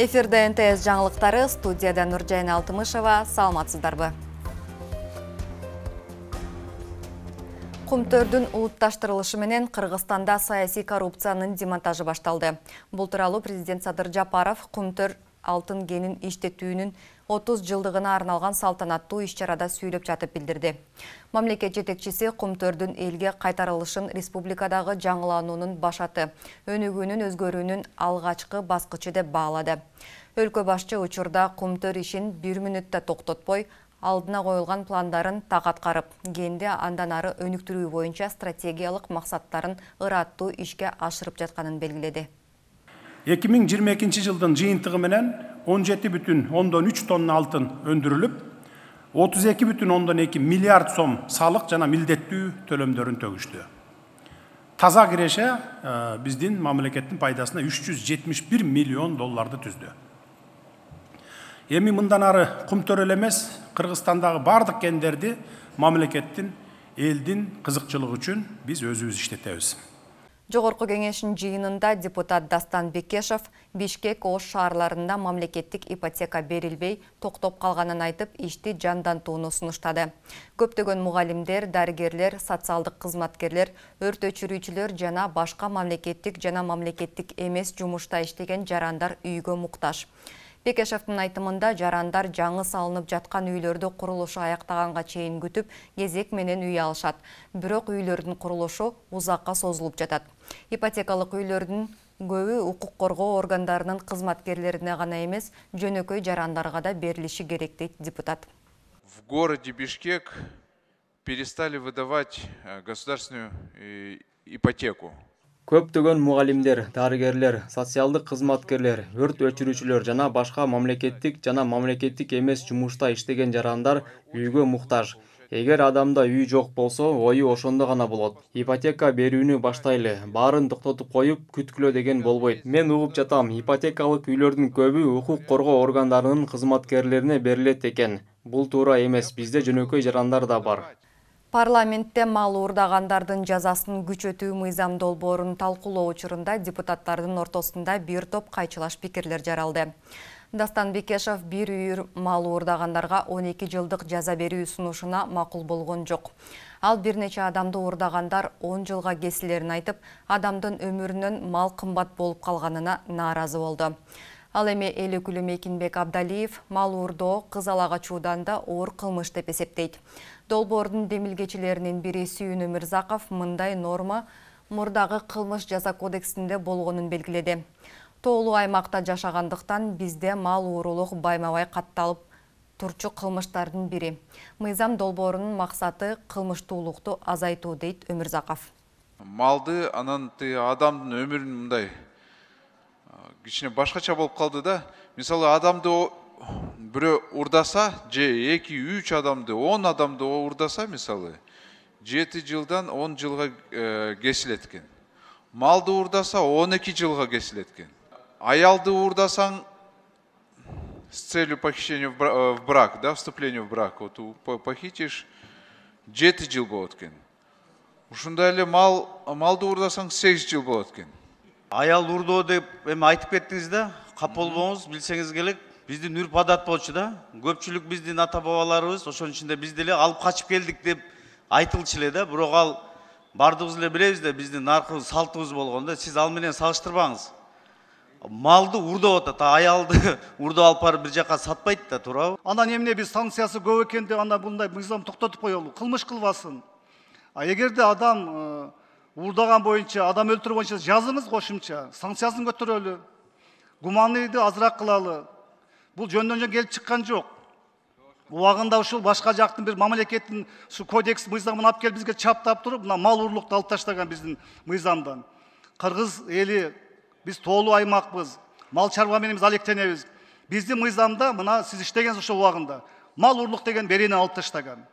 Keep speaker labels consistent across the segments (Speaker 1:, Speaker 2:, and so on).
Speaker 1: эфирде нтс жаңылықтары студияда нұржан алтымышева саламатсыздарбы Құмтөрдің ұлытташтырылышы менен Қырғыстанда саяси коррупцияның демонтажы башталды. Бұл тұралу президент Садыр Жапаров Құмтөр алтын генін иштетүүнүн 30 жылдығына арналған салтанатты иш чарада жатып білдірді. мамлекет жетекчиси кумтөрдүн элге қайтарылышын республикадағы жаңылануунун башаты өнігінің өзгөрінің алғачқы баскычы деп баалады өлкө башчы учурда кумтөр ишин бир мүнөттө токтотпой алдына қойылған пландарын так аткарып кенди андан ары өнүктүрүү боюнча стратегиялык максаттарын ашырып жатқанын белгіледі.
Speaker 2: 2022 жылдың жыйынтығы менен 17 бүтін ондан 3 тонна алтын өндіріліп, 32 бүтін ондан 2 миллиард сом салық жана милдеттүү төлөмдөрүн төгүштү. Таза киреше биздин мамлекеттин пайдасына 371 миллион долларды түздү. Эми мындан ары кум төрөл эмес, Кыргызстандагы бардык кендерди мамлекеттин, элдин кызыкчылыгы үчүн биз өзүбүз иштетебиз.
Speaker 1: жогорку кеңештин жыйынында депутат дастан бекешов бишкек ош шаарларында мамлекеттик ипотека берилбей токтоп калганын айтып ишти жандантууну сунуштады көптөгөн мугалимдер дарыгерлер социалдык кызматкерлер өрт өчүрүүчүлөр жана башка мамлекеттик жана мамлекеттик эмес жумушта иштеген жарандар үйгө муктаж бекешовдун айтымында жарандар жаңы салынып жаткан үйлөрдү курулушу аяктаганга чейин күтүп кезек менен үй алышат бирок үйлөрдүн курулушу узакка созулуп жатат ипотекалык үйлөрдүн көбү укук коргоо органдарынын кызматкерлерине гана эмес жөнөкөй жарандарга да берилиши керек дейт депутат в городе бишкек перестали выдавать э, государственную э, ипотеку көптөгөн мугалимдер дарыгерлер социалдык кызматкерлер өрт өчүрүүчүлөр жана башка мамлекеттик жана мамлекеттик эмес жумушта иштеген жарандар үйгө муктаж эгер адамда үй жок болсо ою ошондо гана болот ипотека берүүнү баштайлы баарын токтотуп коюп күткүлө деген болбойт мен угуп жатам ипотекалык үйлөрдүн көбү укук коргоо органдарынын кызматкерлерине берилет экен бул туура эмес бизде жөнөкөй жарандар да бар парламентте мал уурдагандардын жазасын күчөтүү мыйзам долбоорун талкуулоо учурунда депутаттардын ортосунда бир топ кайчылаш пикирлер жаралды дастан бекешов бир үйүр мал уурдагандарга 12 жылдык жаза берүү сунушуна макул болгон жок ал бир нече адамды уурдагандар 10 жылга кесилерин айтып адамдын өмүрүнөн мал кымбат болуп калганына нааразы болду ал эми эл өкүлү мейкинбек абдалиев мал уурдоо кыз ала качуудан да оор кылмыш деп эсептейт Долбордың демилгечилеринин бірі сүйін мырзаков мындай норма мұрдағы қылмыш жаза кодексінде болгонун белгіледі. толу аймақта жашағандықтан бізде мал уурулук байма қатталып катталып қылмыштардың бірі. бири мыйзам мақсаты максаты кылмыштуулукту азайту дейт өмүрзаков малды анан тиги адамдын өмүрүн мындай кичине башкача да мисалы адамды біреу ұрдаса же эки үч адамды он адамды ұрдаса мисалы жеті жылдан он жылға кесилет экен малды ұрдаса он эки жылға кесилет экен аялды ұрдасаң с целью похищения в брак да вступления в брак вот похитишь жети жыл болот экен ушундай эле мал малды уурдасаң сегиз жыл болот экен аял урдоо деп эми айтып кеттиңиз да капа болбоңуз билсеңиз керек биздин үрп адат болчу да көпчүлүк биздин ата бабаларыбыз ошонун ичинде биз деле алып качып келдик деп айтылчу эле да бирок ал баардыгыбыз эле билебиз да биздин наркыбыз салтыбыз болгон да сиз ал менен салыштырбаңыз малды урдап атат а аялды урдап алып барып бир жака сатпайт да туурабы анан эмне биз санкциясы көп экен деп анан мындай мыйзам токтотуп коелу кылмыш кылбасын а эгерде адам э, урдаган боюнча адам өлтүрүү боюнча жазыңыз кошумча санкциясын көтөрөлү гуманныйды азыраак кылалы бұл жөндөн жөн келіп шыққан жоқ ушул башка жактын бир мамлекеттин ушу кодекс мыйзамын алып келип бизге чаптап туруп мына мал урлукту алып таштаган биздин мыйзамдан кыргыз эли биз тоолуу аймакпыз мал чарба менен биз алектенебиз биздин мыйзамда мына сиз иштегенсиз ошол убагында мал урлук деген берене алып таштаган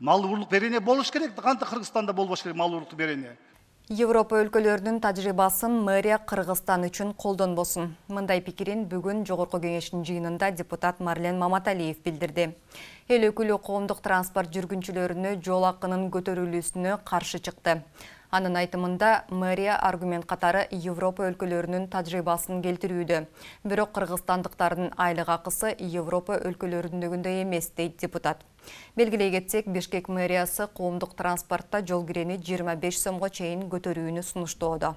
Speaker 1: мал урлук берене болуш керек кантип кыргызстанда болбош керек мал урлукту берене Европа өлкөлөрүнүн тажрыйбасын мэрия Кыргызстан үчүн колдонбосун. Мындай пикирин бүгүн Жогорку кеңештин жыйынында депутат Марлен Маматалиев билдирди. Эл өкүлү коомдук транспорт жүргүнчүлөрүнө жол акынын көтөрүлүүсүнө каршы чыкты. Анын айтымында мэрия аргумент қатары Европа өлкөлөрүнүн тажрыйбасын келтирүүдө. Бирок кыргызстандыктардын айлыға акысы Европа өлкөлөрүндөгүндөй емес дейді депутат. Белгілей кетсек, Бишкек мэриясы коомдук транспортта жол кирени 25 сомго чейин сұнышты сунуштоодо.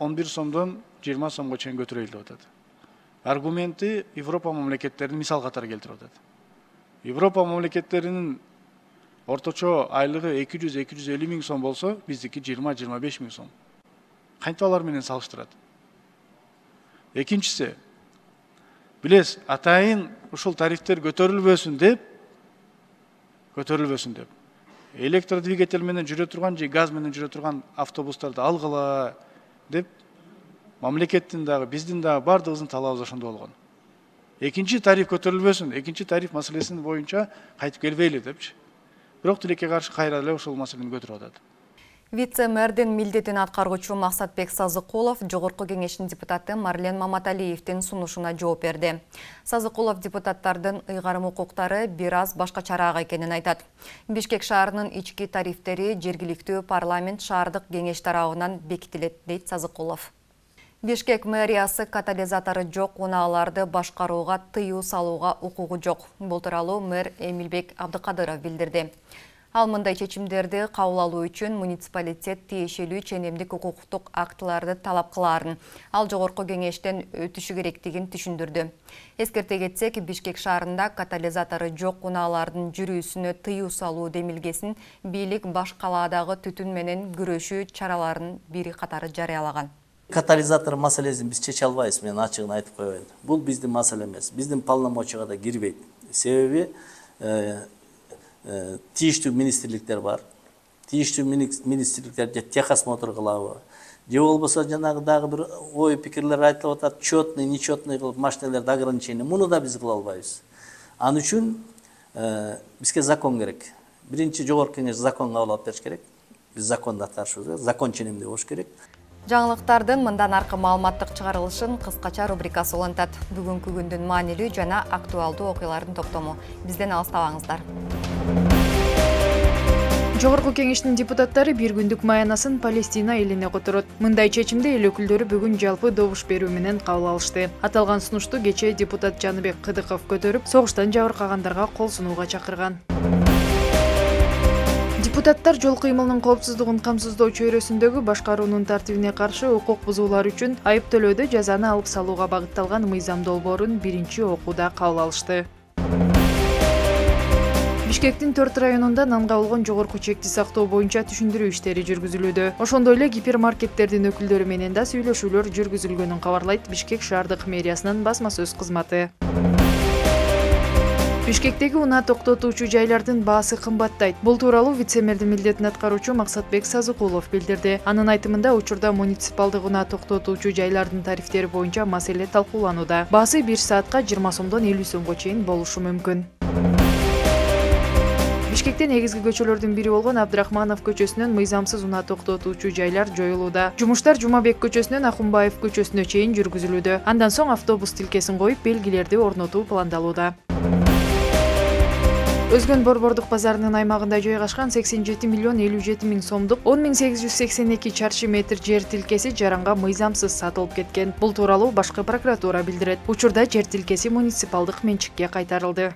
Speaker 2: 11 сомдан 20 сомға чейін деп атат. Аргументі Европа мемлекеттерінің мисал катары келтирип атат. Европа мемлекеттерінің орточо айлыгы эки жүз эки жүз элүү миң сом болсо биздики жыйырма жыйырма беш миң сом кантип алар менен салыштырат экинчиси билесиз атайын ушул тарифтер көтөрүлбөсүн деп көтөрүлбөсүн деп двигатель менен жүрө турган же газ менен жүрө турган автобустарды алгыла деп мамлекеттин дагы биздин дагы баардыгыбыздын талабыбыз ошондой болгон экинчи тариф көтөрүлбөсүн экинчи тариф маселесин боюнча кайтып келбейли депчи бирок тилекке каршы кайра эле ошул маселени көтөрүп атат
Speaker 1: вице мэрдин милдетин аткаруучу максатбек сазыкулов жогорку кеңештин депутаты марлен маматалиевдин сунушуна жооп берди сазыкулов депутаттардын ыйгарым укуктары бир аз башкачараак экенин айтат бишкек шаарынын ички тарифтери жергиликтүү парламент шаардык кеңеш тарабынан бекитилет дейт сазыкулов бишкек мэриясы катализатору жок унааларды башкарууга тыюу салууга укугу жок бул тууралуу мэр эмилбек абдыкадыров билдирди ал мындай чечимдерди кабыл алуу үчүн муниципалитет тиешелүү ченемдик укуктук актыларды талап кылаарын ал жогорку кеңештен өтүшү керектигин түшүндүрдү эскерте кетсек бишкек шаарында катализатору жок унаалардын жүрүүсүнө тыюу салуу демилгесин бийлик баш калаадагы түтүн менен күрөшүү чараларынын бири катары жарыялаган катализатор маселесин биз чече албайбыз мен ачыгын айтып коеюн бул биздин маселе эмес биздин полномочияга да кирбейт себеби тийиштүү министрликтер бар тийиштүү министрликтер же техосмотр кылабы же болбосо жанагы дагы бир ой пикирлер айтылып атат четный нечетный кылып машинелерди ограничение муну да биз кыла албайбыз ал үчүн бизге закон керек биринчи жогорку кеңеш закон кабыл алып бериш керек биз законду аткарышыбыз керек закон ченемдүү болуш керек жаңылыктардын мындан аркы маалыматтык чыгарылышын кыскача рубрикасы улантат бүгүнкү күндүн маанилүү жана актуалдуу окуялардын топтому бизден
Speaker 2: алыстабаңыздар жогорку кеңештин депутаттары бир күндүк маянасын палестина элине которот мындай чечимди эл өкүлдөрү бүгүн жалпы добуш берүү менен кабыл алышты аталган сунушту кечээ депутат жаныбек кыдыков көтөрүп согуштан жабыркагандарга кол сунууга чакырган депутаттар жол кыймылынын коопсуздугун камсыздоо чөйрөсүндөгү башкаруунун тартибине каршы укук бузуулар үчүн айып төлөөдө жазаны алып салууга багытталган мыйзам долбоорун биринчи окууда кабыл алышты бишкектин төрт районунда нанга болгон жогорку чекти сактоо боюнча түшүндүрүү иштери жүргүзүлүүдө ошондой эле гипермаркеттердин өкүлдөрү менен да сүйлөшүүлөр жүргүзүлгөнүн кабарлайт бишкек шаардык мэриясынын басма сөз кызматы бишкектеги унаа токтотуучу жайлардын баасы кымбаттайт бул тууралуу вице мэрдин милдетин аткаруучу максатбек сазыкулов билдирди анын айтымында учурда муниципалдык унаа токтотуучу жайлардын тарифтери боюнча маселе талкууланууда баасы бир саатка жыйырма сомдон элүү сомго чейин болушу мүмкүн бишкекте негизги көчөлөрдүн бири болгон абдрахманов көчөсүнөн мыйзамсыз унаа токтотуучу жайлар жоюлууда жумуштар жумабек көчөсүнөн ахунбаев көчөсүнө чейин жүргүзүлүүдө андан соң автобус тилкесин коюп белгилерди орнотуу пландалууда өзгөн борбордук базарынын аймагында жайгашкан сексен жети миллион элүү жети миң сомдук он миң сегиз жүз сексен эки чарчы метр жер тилкеси жаранга мыйзамсыз сатылып кеткен бул тууралуу башкы прокуратура билдирет учурда жер тилкеси муниципалдык менчикке кайтарылды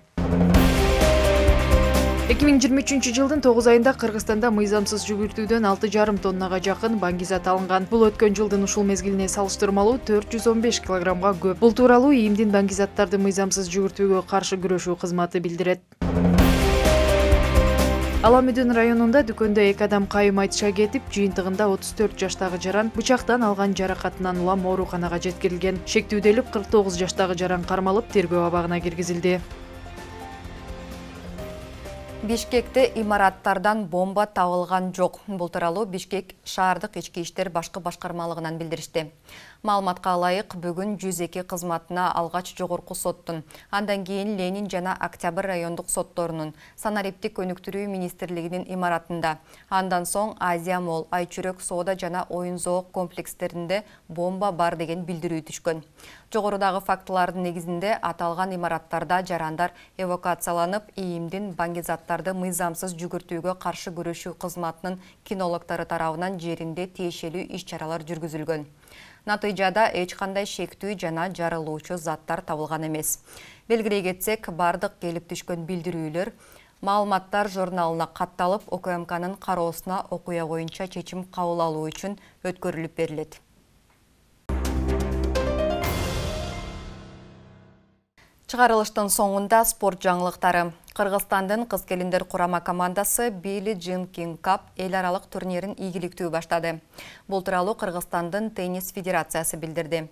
Speaker 2: эки миң жыйырма үчүнчү жылдын тогуз айында кыргызстанда мыйзамсыз жүгүртүүдөн алты жарым тоннага жакын баңгизат алынган бул өткөн жылдын ушул мезгилине салыштырмалуу төрт жүз он беш килограммга көп бул тууралуу иимдин баңгизаттарды мыйзамсыз жүгүртүүгө каршы күрөшүү кызматы билдирет аламүдүн районунда дүкөндө эки адам кайым айтыша кетип жыйынтыгында отуз төрт жаштагы жаран бычактан алган жаракатынан улам ооруканага жеткирилген шектүү делип кырк тогуз жаштагы жаран кармалып тергөө абагына киргизилди
Speaker 1: бишкекте имараттардан бомба табылган жок бул тууралуу бишкек шаардык ички иштер башкы башкармалыгынан билдиришти маалыматка ылайык бүгүн 102 кызматына алгач жогорку соттун андан кийин ленин жана октябрь райондук сотторунун санариптик көнүктүрүү министрлигинин имаратында андан соң азия мол айчүрөк соода жана оюн зоок комплекстеринде бомба бар деген билдирүү түшкөн жогорудагы фактылардын негизинде аталган имараттарда жарандар эвакуацияланып иимдин баңгизаттарды мыйзамсыз жүгүртүүгө каршы күрөшүү кызматынын кинологтору тарабынан жеринде тиешелүү иш чаралар жүргүзүлгөн натыйжада эч кандай шектүү жана жарылуучу заттар табылган эмес белгилей кетсек баардык келип түшкөн билдирүүлөр маалыматтар журналына катталып укмкнын кароосуна окуя боюнча чечим кабыл алуу үчүн өткөрүлүп берилет Чығарылыштың соңында спорт жаңылықтары. Қырғызстандың қыз келіндер құрама командасы Билли Джин Кинг Кап ел аралық турнирін баштады. Бұл туралы Қырғызстандың теннис федерациясы білдірді.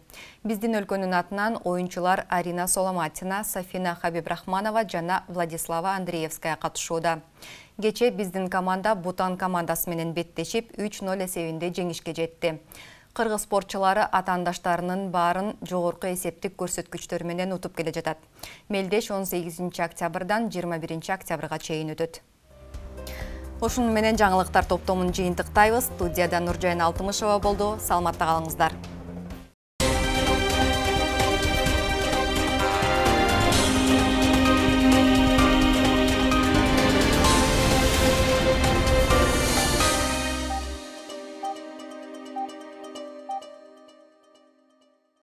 Speaker 1: Биздин өлкөнүн атынан ойыншылар Арина Соломатина, Сафина Хабибрахманова жана Владислава Андреевская қатышуыда. Гече біздің команда Бутан командасы менен беттешип 3-0 эсебинде жеңишке жетті. кыргыз спортчулары атаандаштарынын баарын жогорку эсептик көрсөткүчтөр менен утуп келе жатат мелдеш он сегизинчи октябрдан жыйырма биринчи октябрга чейин өтөт ушуну менен жаңылыктар топтомун жыйынтыктайбыз студияда нуржайна алтымышова болду саламатта калыңыздар